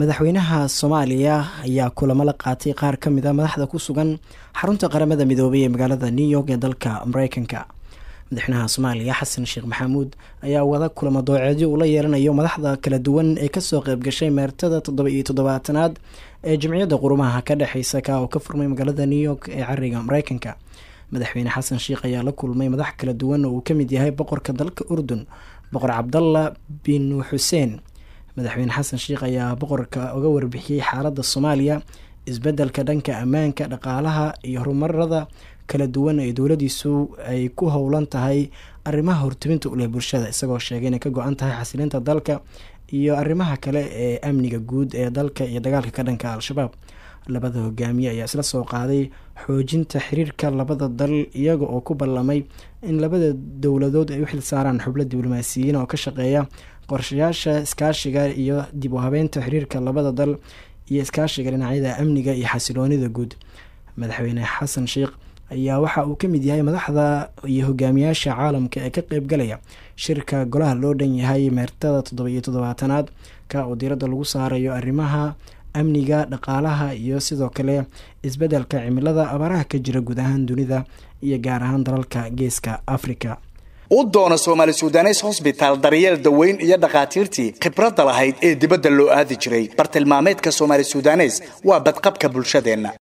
madaxweynaha soomaaliya ayaa kulamo la qaatay qaar ka mid a ah madaxda ku sugan xarunta qaramada midoobay ee magaalada new york ee dalka mareykanka madaxweynaha soomaaliya xasan sheekh maxamuud ayaa wada kulamo dooceedyo ula yeelanayo madaxda kala duwan ee kasoo qayb gashay meertada toddoba iyo toddobaatanaad ee jimciyadda qurumaha ka dhexeysa kaa oo ka furmay magaalada new york ee cariga mareykanka madaxweyne xasan sheekh ayaa la kulmay madax kala duwan oo uu ka mid yahay boqorka dalka urdun boqor cabdalla bin xuseen madaxweyne xasan sheikh ayaa boqorka uga warbixiyey xaaladda soomaaliya isbeddelka dhanka ammaanka dhaqaalaha iyo horumarada kala duwan ee dowladiisu ay ku howlan tahay arrimaha hortiminta u leh bulshada isagoo sheegay inay ka go-an tahay xasilinta dalka iyo arrimaha kale ee amniga guud ee dalka iyo dagaalka ka dhanka al-shabaab labada hogaamiye ayaa isla soo qaaday xoojinta xiriirka labada dal iyaga oo ku ballamay in labada dowladood ay u xilsaaraan xubno diblomaasiyiin oo ka shaqeeya qorshayaasha iskaashiga iyo dib u habeynta xiriirka labada dal iyo iskaashiga dhinacyada amniga iyo xasiloonida guud madaxweyne xasan sheikh ayaa waxa uu ka mid yahay madaxda iyo hogaamiyaasha caalamka ee ka qeybgalaya shirka golaha loo dhan yahay meertada toddoba iyo toddobaatanaad ka oo diiradda lagu saarayo arrimaha amniga dhaqaalaha iyo sidoo kale isbeddelka cimilada abaaraha ka jira guud ahaan dunida iyo gaar ahaan dalalka geeska afrika u doona soomaali sudanes hosbitaal daryeel daweyn iyo dhakhaatiirtii khibradda lahayd ee dibadda loo aadi jiray bartilmaameedka soomaali sudanes waa badqabka bulshadeenna